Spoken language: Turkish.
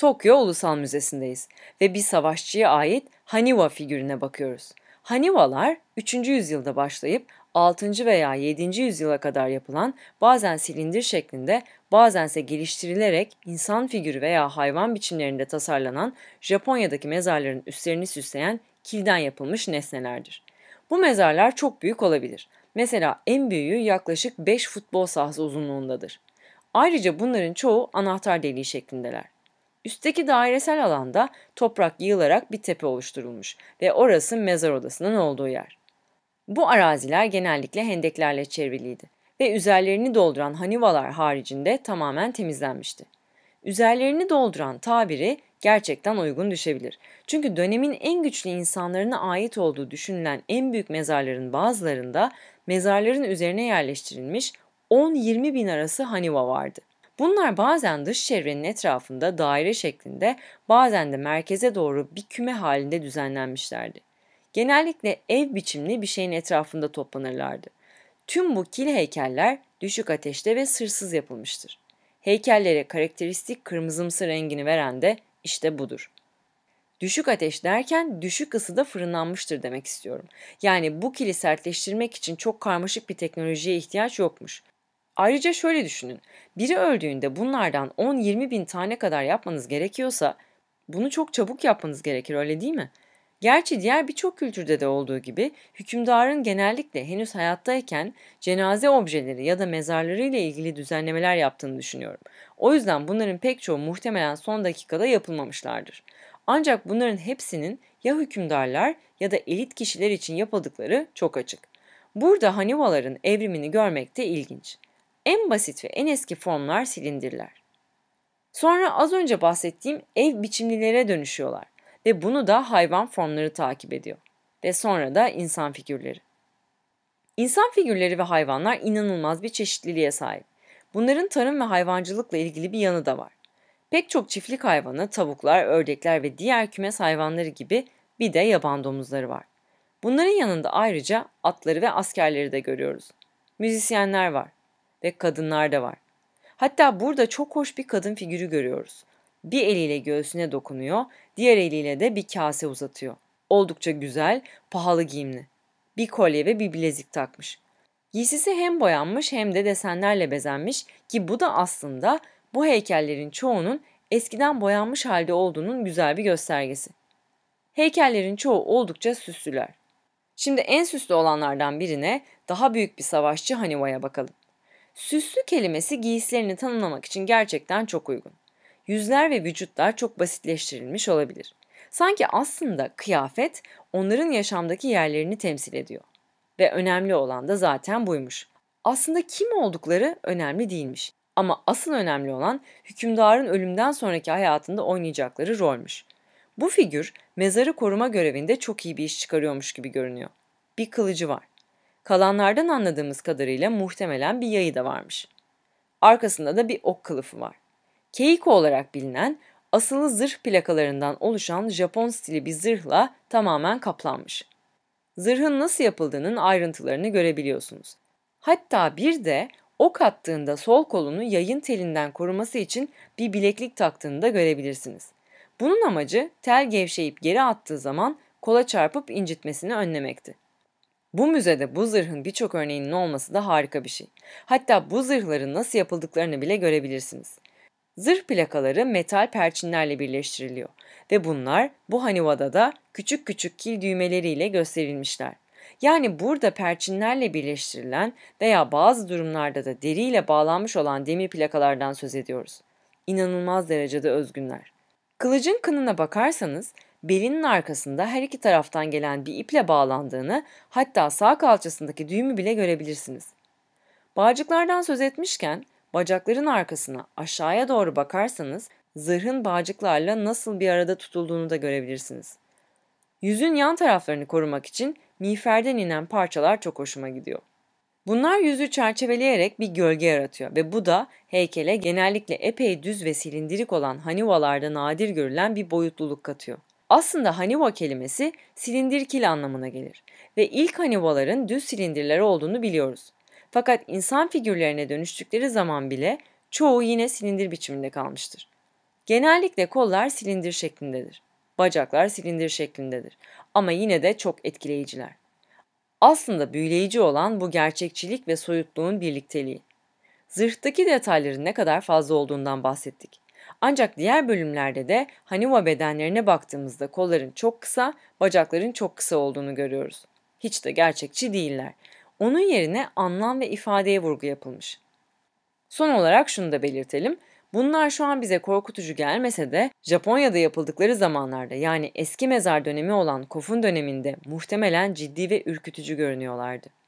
Tokyo Ulusal Müzesi'ndeyiz ve bir savaşçıya ait Haniwa figürüne bakıyoruz. Hanivalar 3. yüzyılda başlayıp 6. veya 7. yüzyıla kadar yapılan bazen silindir şeklinde bazense geliştirilerek insan figürü veya hayvan biçimlerinde tasarlanan Japonya'daki mezarların üstlerini süsleyen kilden yapılmış nesnelerdir. Bu mezarlar çok büyük olabilir. Mesela en büyüğü yaklaşık 5 futbol sahası uzunluğundadır. Ayrıca bunların çoğu anahtar deliği şeklindeler. Üstteki dairesel alanda toprak yığılarak bir tepe oluşturulmuş ve orası mezar odasının olduğu yer. Bu araziler genellikle hendeklerle çevriliydi ve üzerlerini dolduran hanivalar haricinde tamamen temizlenmişti. Üzerlerini dolduran tabiri gerçekten uygun düşebilir. Çünkü dönemin en güçlü insanlarına ait olduğu düşünülen en büyük mezarların bazılarında mezarların üzerine yerleştirilmiş 10-20 bin arası haniva vardı. Bunlar bazen dış çevrenin etrafında daire şeklinde bazen de merkeze doğru bir küme halinde düzenlenmişlerdi. Genellikle ev biçimli bir şeyin etrafında toplanırlardı. Tüm bu kil heykeller düşük ateşte ve sırsız yapılmıştır. Heykellere karakteristik kırmızımsı rengini veren de işte budur. Düşük ateş derken düşük ısıda fırınlanmıştır demek istiyorum. Yani bu kili sertleştirmek için çok karmaşık bir teknolojiye ihtiyaç yokmuş. Ayrıca şöyle düşünün. Biri öldüğünde bunlardan 10-20 bin tane kadar yapmanız gerekiyorsa bunu çok çabuk yapmanız gerekir öyle değil mi? Gerçi diğer birçok kültürde de olduğu gibi hükümdarın genellikle henüz hayattayken cenaze objeleri ya da mezarları ile ilgili düzenlemeler yaptığını düşünüyorum. O yüzden bunların pek çoğu muhtemelen son dakikada yapılmamışlardır. Ancak bunların hepsinin ya hükümdarlar ya da elit kişiler için yapıldıkları çok açık. Burada Hanivaların evrimini görmek de ilginç. En basit ve en eski formlar silindirler. Sonra az önce bahsettiğim ev biçimlilere dönüşüyorlar ve bunu da hayvan formları takip ediyor ve sonra da insan figürleri. İnsan figürleri ve hayvanlar inanılmaz bir çeşitliliğe sahip. Bunların tarım ve hayvancılıkla ilgili bir yanı da var. Pek çok çiftlik hayvanı, tavuklar, ördekler ve diğer kümes hayvanları gibi bir de yaban domuzları var. Bunların yanında ayrıca atları ve askerleri de görüyoruz. Müzisyenler var ve kadınlar da var. Hatta burada çok hoş bir kadın figürü görüyoruz. Bir eliyle göğsüne dokunuyor, diğer eliyle de bir kase uzatıyor. Oldukça güzel, pahalı giyimli. Bir kolye ve bir bilezik takmış. Giysisi hem boyanmış hem de desenlerle bezenmiş ki bu da aslında bu heykellerin çoğunun eskiden boyanmış halde olduğunun güzel bir göstergesi. Heykellerin çoğu oldukça süslüler. Şimdi en süslü olanlardan birine daha büyük bir savaşçı Haniva'ya bakalım. Süslü kelimesi giysilerini tanımlamak için gerçekten çok uygun. Yüzler ve vücutlar çok basitleştirilmiş olabilir. Sanki aslında kıyafet onların yaşamdaki yerlerini temsil ediyor. Ve önemli olan da zaten buymuş. Aslında kim oldukları önemli değilmiş. Ama asıl önemli olan hükümdarın ölümden sonraki hayatında oynayacakları rolmüş. Bu figür mezarı koruma görevinde çok iyi bir iş çıkarıyormuş gibi görünüyor. Bir kılıcı var. Kalanlardan anladığımız kadarıyla muhtemelen bir yayı da varmış. Arkasında da bir ok kılıfı var. Keiko olarak bilinen asılı zırh plakalarından oluşan Japon stili bir zırhla tamamen kaplanmış. Zırhın nasıl yapıldığının ayrıntılarını görebiliyorsunuz. Hatta bir de ok attığında sol kolunu yayın telinden koruması için bir bileklik taktığını da görebilirsiniz. Bunun amacı tel gevşeyip geri attığı zaman kola çarpıp incitmesini önlemekti. Bu müzede bu zırhın birçok örneğinin olması da harika bir şey. Hatta bu zırhların nasıl yapıldıklarını bile görebilirsiniz. Zırh plakaları metal perçinlerle birleştiriliyor ve bunlar bu hanivada da küçük küçük kil düğmeleriyle gösterilmişler. Yani burada perçinlerle birleştirilen veya bazı durumlarda da deriyle bağlanmış olan demir plakalardan söz ediyoruz. İnanılmaz derecede özgünler. Kılıcın kınına bakarsanız belinin arkasında her iki taraftan gelen bir iple bağlandığını hatta sağ kalçasındaki düğümü bile görebilirsiniz. Bağcıklardan söz etmişken bacakların arkasına aşağıya doğru bakarsanız zırhın bağcıklarla nasıl bir arada tutulduğunu da görebilirsiniz. Yüzün yan taraflarını korumak için miğferden inen parçalar çok hoşuma gidiyor. Bunlar yüzü çerçeveleyerek bir gölge yaratıyor ve bu da heykele genellikle epey düz ve silindirik olan hanivalarda nadir görülen bir boyutluluk katıyor. Aslında Haniva kelimesi silindirkil anlamına gelir ve ilk Hanivaların düz silindirler olduğunu biliyoruz. Fakat insan figürlerine dönüştükleri zaman bile çoğu yine silindir biçiminde kalmıştır. Genellikle kollar silindir şeklindedir. Bacaklar silindir şeklindedir ama yine de çok etkileyiciler. Aslında büyüleyici olan bu gerçekçilik ve soyutluğun birlikteliği. Zırhtaki detayların ne kadar fazla olduğundan bahsettik. Ancak diğer bölümlerde de Haniva bedenlerine baktığımızda kolların çok kısa, bacakların çok kısa olduğunu görüyoruz. Hiç de gerçekçi değiller. Onun yerine anlam ve ifadeye vurgu yapılmış. Son olarak şunu da belirtelim. Bunlar şu an bize korkutucu gelmese de Japonya'da yapıldıkları zamanlarda yani eski mezar dönemi olan Kofun döneminde muhtemelen ciddi ve ürkütücü görünüyorlardı.